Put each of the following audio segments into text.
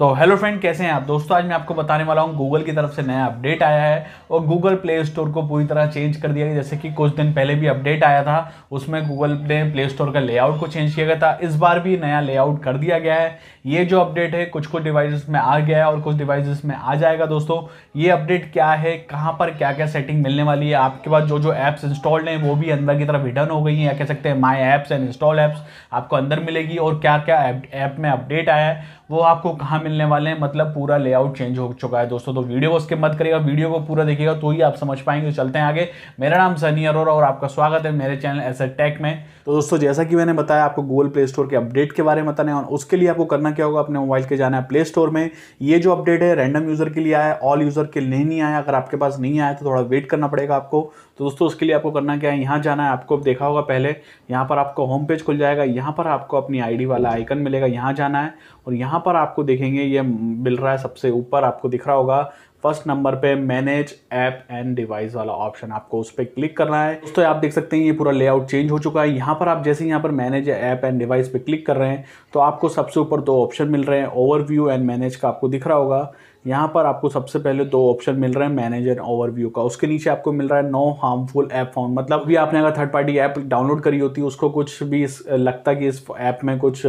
तो hello friend कैसे हैं आप दोस्तों आज मैं आपको बताने वाला हूं गूगल की तरफ से नया अपडेट आया है और गूगल प्ले स्टोर को पूरी तरह चेंज कर दिया गया जैसे कि कुछ दिन पहले भी अपडेट आया था उसमें गूगल ने प्ले स्टोर का लेआउट को चेंज किया गया था इस बार भी नया लेआउट कर दिया गया है ये जो अपडेट है कुछ कुछ डिवाइस में आ गया है और कुछ डिवाइस में आ जाएगा दोस्तों ये अपडेट क्या है कहाँ पर क्या क्या सेटिंग मिलने वाली है आपके पास जो जो ऐप्स इंस्टॉल्ड हैं वो भी अंदर की तरफ रिटर्न हो गई हैं या कह सकते हैं my apps and install apps आपको अंदर मिलेगी और क्या क्या ऐप में अपडेट आया है वो आपको कहाँ मिलने वाले हैं मतलब पूरा लेआउट चेंज हो चुका है दोस्तों तो वीडियो को स्किप मत करिएगा वीडियो को पूरा देखिएगा तो ही आप समझ पाएंगे तो चलते हैं आगे मेरा नाम सनी अरोरा और आपका स्वागत है मेरे चैनल एस टेक में तो दोस्तों जैसा कि मैंने बताया आपको गूगल प्ले स्टोर के अपडेट के बारे में बताने और उसके लिए आपको करना क्या होगा अपने मोबाइल के जाना है प्ले स्टोर में ये जो अपडेट है रैंडम यूजर के लिए आया ऑल यूजर के लिए नहीं आया अगर आपके पास नहीं आया तो थोड़ा वेट करना पड़ेगा आपको तो दोस्तों उसके लिए आपको करना क्या है यहाँ जाना है आपको देखा होगा पहले यहाँ पर आपको होम पेज खुल जाएगा यहाँ पर आपको अपनी आईडी वाला आइकन मिलेगा यहाँ जाना है और यहाँ पर आपको देखेंगे ये मिल रहा है सबसे ऊपर आपको दिख रहा होगा फर्स्ट नंबर पे मैनेज ऐप एंड डिवाइस वाला ऑप्शन आपको उस पर क्लिक करना है दोस्तों आप देख सकते हैं ये पूरा लेआउट चेंज हो चुका है यहाँ पर आप जैसे यहाँ पर मैनेज ऐप एंड डिवाइस पे क्लिक कर रहे हैं तो आपको सबसे ऊपर दो ऑप्शन मिल रहे हैं ओवरव्यू एंड मैनेज का आपको दिख रहा होगा यहाँ पर आपको सबसे पहले दो ऑप्शन मिल रहे हैं मैनेजर ओवरव्यू का उसके नीचे आपको मिल रहा है नो हार्मफुल ऐप फाउंड मतलब भी आपने अगर थर्ड पार्टी ऐप डाउनलोड करी होती है उसको कुछ भी लगता कि इस ऐप में कुछ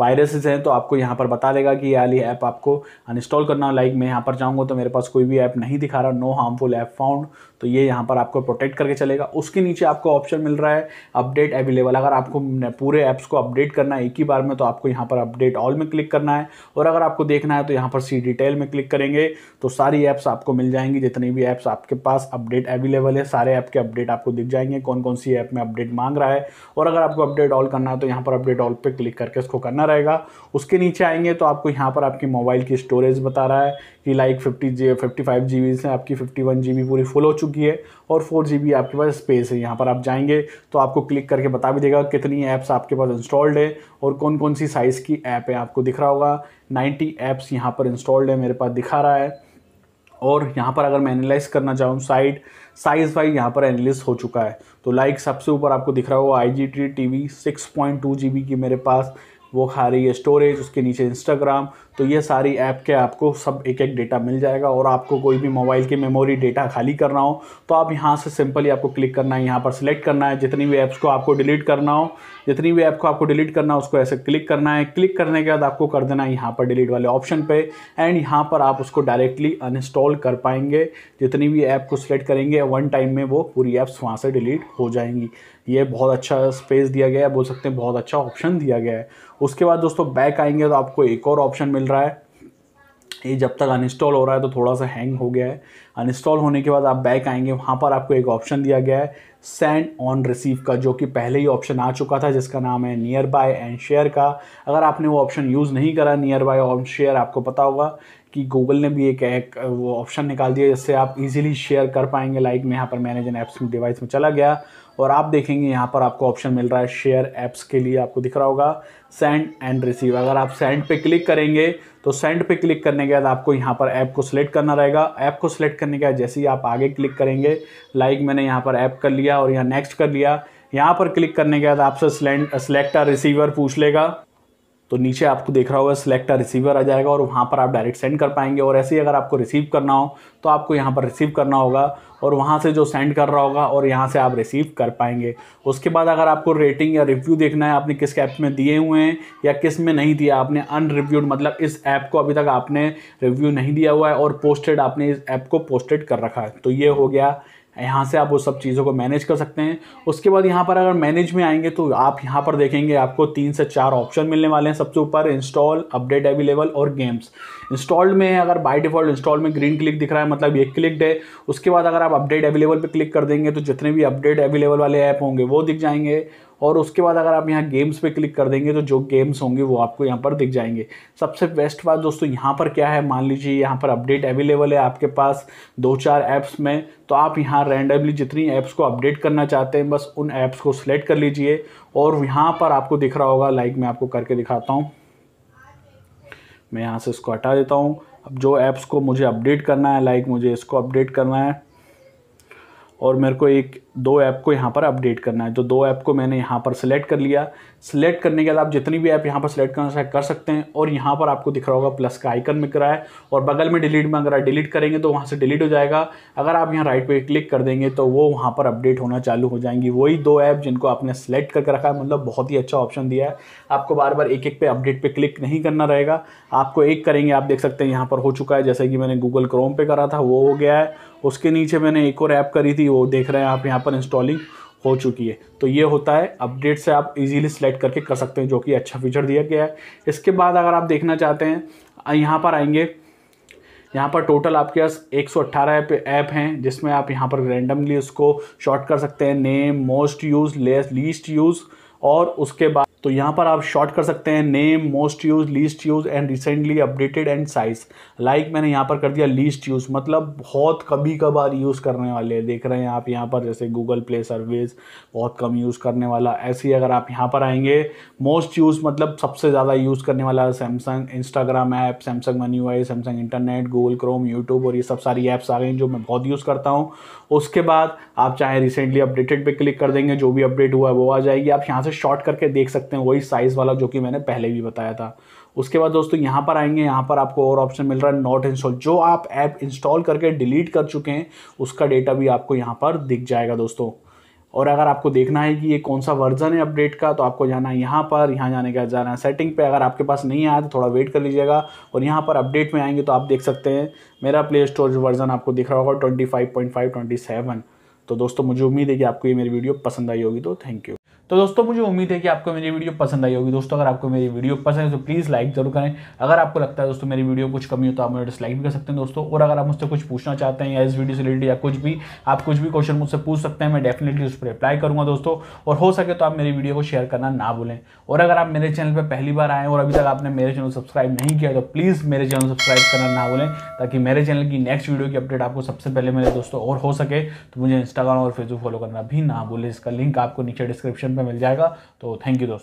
वायरसेस हैं तो आपको यहाँ पर बता देगा कि यार ये ऐप आपको अनइंस्टॉल करना लाइक मैं यहाँ पर जाऊँगा तो मेरे पास कोई भी ऐप नहीं दिखा रहा नो हार्मफुल ऐप फाउंड तो ये यहाँ पर आपको प्रोटेक्ट करके चलेगा उसके नीचे आपको ऑप्शन मिल रहा है अपडेट अवेलेबल अगर आपको पूरे ऐप्स को अपडेट करना है एक ही बार में तो आपको यहाँ पर अपडेट ऑल में क्लिक करना है और अगर आपको देखना है तो यहाँ पर सी डिटेल में क्लिक करेंगे तो सारी ऐप्स आपको मिल जाएंगी जितनी भी ऐप्स आपके पास अपडेट अवेलेबल है सारे ऐप के अपडेट आपको दिख जाएंगे कौन कौन सी ऐप में अपडेट मांग रहा है और अगर आपको अपडेट ऑल करना है तो यहाँ पर अपडेट ऑल पर क्लिक करके उसको करना रहेगा उसके नीचे आएंगे तो आपको यहाँ पर आपकी मोबाइल की स्टोरेज बता रहा है कि like fifty G fifty five G B से आपकी फिफ्टी वन जी बी पूरी फुल हो चुकी है और फोर जी बी आपके पास स्पेस है यहाँ पर आप जाएंगे तो आपको क्लिक करके बता भी देगा कितनी ऐप्स आपके पास इंस्टॉल्ड है और कौन कौन सी साइज़ की ऐप है आपको दिख रहा होगा नाइन्टी ऐप्स यहाँ पर इंस्टॉल्ड है मेरे पास दिखा रहा है और यहाँ पर अगर मैं एनालाइज करना चाहूँ साइट साइज़ वाइज यहाँ पर एनालिस हो चुका है तो लाइक सबसे ऊपर आपको दिख रहा होगा I G T T V six point two G B की मेरे पास वो खा रही है स्टोरेज उसके नीचे इंस्टाग्राम तो ये सारी ऐप के आपको सब एक एक डेटा मिल जाएगा और आपको कोई भी मोबाइल की मेमोरी डेटा खाली करना हो तो आप यहाँ से सिंपली आपको क्लिक करना है यहाँ पर सिलेक्ट करना है जितनी भी ऐप्स को आपको डिलीट करना हो जितनी भी ऐप को आपको डिलीट करना है उसको ऐसे क्लिक करना है क्लिक करने के बाद आपको कर देना है यहाँ पर डिलीट वाले ऑप्शन पे एंड यहाँ पर आप उसको डायरेक्टली अनइंस्टॉल कर पाएंगे जितनी भी ऐप को सिलेक्ट करेंगे वन टाइम में वो पूरी ऐप्स वहाँ से डिलीट हो जाएंगी ये बहुत अच्छा स्पेस दिया गया है बोल सकते हैं बहुत अच्छा ऑप्शन दिया गया है उसके बाद दोस्तों बैक आएंगे तो आपको एक और ऑप्शन मिल रहा है ये जब तक अनइंस्टॉल हो रहा है तो थोड़ा सा हैंग हो गया है अनइंस्टॉल होने के बाद आप बैक आएंगे वहाँ पर आपको एक ऑप्शन दिया गया है सेंड ऑन रिसीव का जो कि पहले ही ऑप्शन आ चुका था जिसका नाम है नियर बाय एंड शेयर का अगर आपने वो ऑप्शन यूज़ नहीं करा नियर बाय ऑन शेयर आपको पता होगा कि गूगल ने भी एक एक वो ऑप्शन निकाल दिया जिससे आप इजीली शेयर कर पाएंगे लाइक मैं यहाँ पर मैनेज एन ऐप्स डिवाइस में चला गया और आप देखेंगे यहाँ पर आपको ऑप्शन मिल रहा है शेयर ऐप्स के लिए आपको दिख रहा होगा सेंड एंड रिसीव अगर आप सेंड पे क्लिक करेंगे तो सेंड पे क्लिक करने के बाद आपको यहाँ पर ऐप को सिलेक्ट करना रहेगा ऐप को सिलेक्ट करने के बाद जैसे ही आप आगे क्लिक करेंगे लाइक मैंने यहाँ पर ऐप कर लिया और यहाँ नेक्स्ट कर लिया यहाँ पर क्लिक करने के बाद आपसे सिलेक्ट रिसीवर पूछ लेगा तो नीचे आपको देख रहा होगा सिलेक्ट रिसीवर आ जाएगा और वहाँ पर आप डायरेक्ट सेंड कर पाएंगे और ऐसे ही अगर आपको रिसीव करना हो तो आपको यहाँ पर रिसीव करना होगा और वहाँ से जो सेंड कर रहा होगा और यहाँ से आप रिसीव कर पाएंगे उसके बाद अगर आपको रेटिंग या रिव्यू देखना है आपने किस ऐप में दिए हुए हैं या किस में नहीं दिया आपने अनरिव्यूड मतलब इस ऐप को अभी तक आपने रिव्यू नहीं दिया हुआ है और पोस्टेड आपने इस ऐप को पोस्टेड कर रखा है तो ये हो गया यहाँ से आप वो सब चीज़ों को मैनेज कर सकते हैं उसके बाद यहाँ पर अगर मैनेज में आएंगे तो आप यहाँ पर देखेंगे आपको तीन से चार ऑप्शन मिलने वाले हैं सबसे ऊपर इंस्टॉल अपडेट अवेलेबल और गेम्स इंस्टॉल्ड में अगर बाय डिफ़ॉल्ट इंस्टॉल में ग्रीन क्लिक दिख रहा है मतलब ये क्लिकड है उसके बाद अगर आप अपडेट अवेलेबल पर क्लिक कर देंगे तो जितने भी अपडेट अवेलेबल वाले ऐप होंगे वो दिख जाएंगे और उसके बाद अगर आप यहाँ गेम्स पे क्लिक कर देंगे तो जो गेम्स होंगे वो आपको यहाँ पर दिख जाएंगे सबसे बेस्ट बात दोस्तों यहाँ पर क्या है मान लीजिए यहाँ पर अपडेट अवेलेबल है आपके पास दो चार ऐप्स में तो आप यहाँ रैंडमली जितनी ऐप्स को अपडेट करना चाहते हैं बस उन ऐप्स को सिलेक्ट कर लीजिए और यहाँ पर आपको दिख रहा होगा लाइक मैं आपको करके दिखाता हूँ मैं यहाँ से इसको हटा देता हूँ अब जो ऐप्स को मुझे अपडेट करना है लाइक मुझे इसको अपडेट करना है और मेरे को एक दो ऐप को यहाँ पर अपडेट करना है तो दो ऐप को मैंने यहाँ पर सिलेक्ट कर लिया सेलेक्ट करने के बाद आप जितनी भी ऐप यहाँ पर सिलेक्ट करना कर सकते हैं और यहाँ पर आपको दिख रहा होगा प्लस का आइकन मिल रहा है और बगल में डिलीट में अगर आप डिलीट करेंगे तो वहाँ से डिलीट हो जाएगा अगर आप यहाँ राइट पर क्लिक कर देंगे तो वो वहाँ पर अपडेट होना चालू हो जाएंगी वही दो ऐप जिनको आपने सेलेक्ट करके रखा है मतलब बहुत ही अच्छा ऑप्शन दिया है आपको बार बार एक एक पे अपडेट पर क्लिक नहीं करना रहेगा आपको एक करेंगे आप देख सकते हैं यहाँ पर हो चुका है जैसे कि मैंने गूगल क्रोम पर करा था वो हो गया है उसके नीचे मैंने एक और ऐप करी थी वो देख रहे हैं आप यहाँ पर इंस्टॉलिंग हो चुकी है तो ये होता है अपडेट से आप इजीली सेलेक्ट करके कर सकते हैं जो कि अच्छा फीचर दिया गया है इसके बाद अगर आप देखना चाहते हैं यहाँ पर आएंगे यहाँ पर टोटल आपके पास 118 ऐप हैं जिसमें आप यहाँ पर रैंडमली उसको शॉर्ट कर सकते हैं name most use less least use और उसके बाद तो यहाँ पर आप शॉर्ट कर सकते हैं name most use least use and recently updated and size like मैंने यहाँ पर कर दिया लीस्ट यूज मतलब बहुत कभी कभार यूज़ करने वाले देख रहे हैं आप यहाँ पर जैसे गूगल प्ले सर्विस बहुत कम यूज़ करने वाला ऐसे ही अगर आप यहाँ पर आएंगे मोस्ट यूज़ मतलब सबसे ज़्यादा यूज़ करने वाला Samsung Instagram app Samsung money I Samsung internet Google Chrome YouTube और ये सब सारी ऐप्स आ गए हैं जो मैं बहुत यूज़ करता हूँ उसके बाद आप चाहे रिसेंटली अपडेटेड पर क्लिक कर देंगे जो भी अपडेट हुआ है वो आ जाएगी आप यहाँ से शॉर्ट करके देख सकते सकते हैं वही साइज़ वाला जो कि मैंने पहले भी बताया था उसके बाद दोस्तों यहाँ पर आएंगे यहाँ पर आपको और ऑप्शन मिल रहा है नॉट इंस्टॉल जो आप ऐप इंस्टॉल करके डिलीट कर चुके हैं उसका डेटा भी आपको यहाँ पर दिख जाएगा दोस्तों और अगर आपको देखना है कि ये कौन सा वर्जन है अपडेट का तो आपको जाना है यहाँ पर यहाँ जाने का जाना है सेटिंग पे अगर आपके पास नहीं आया तो थोड़ा वेट कर लीजिएगा और यहाँ पर अपडेट में आएंगे तो आप देख सकते हैं मेरा प्ले स्टोर जो वर्ज़न आपको दिख रहा होगा twenty five point five twenty seven तो दोस्तों मुझे उम्मीद है कि आपको ये मेरी वीडियो पसंद आई होगी तो थैंक यू तो दोस्तों मुझे उम्मीद है कि आपको मेरी वीडियो पसंद आई होगी दोस्तों अगर आपको मेरी वीडियो पसंद है तो प्लीज़ लाइक जरूर करें अगर आपको लगता है दोस्तों मेरी वीडियो कुछ कमी हो तो आप मेरे डिसलाइक भी कर सकते हैं दोस्तों और अगर आप मुझसे कुछ पूछना चाहते हैं या इस वीडियो से रिलेटेड या कुछ भी आप कुछ भी क्वेश्चन मुझसे पूछ सकते हैं मैं डेफिनेटली उस पर रिप्लाई करूँगा दोस्तों और हो सके तो आप मेरी वीडियो को शेयर करना ना भूलें और अगर आप मेरे चैनल पर पहली बार आएँ और अभी तक आपने मेरे चैनल सब्सक्राइब नहीं किया तो प्लीज़ मेरे चैनल सब्सक्राइब करना ना भूलें ताकि मेरे चैनल की नेक्स्ट वीडियो की अपडेट आपको सबसे पहले मेरे दोस्तों और हो सके तो मुझे इंस्टाग्राम और फेसबुक फॉलो करना भी ना भूलें इसका लिंक आपको नीचे डिस्क्रिप्शन डिस्क्रिप्शन में मिल जाएगा तो थैंक यू दोस्तों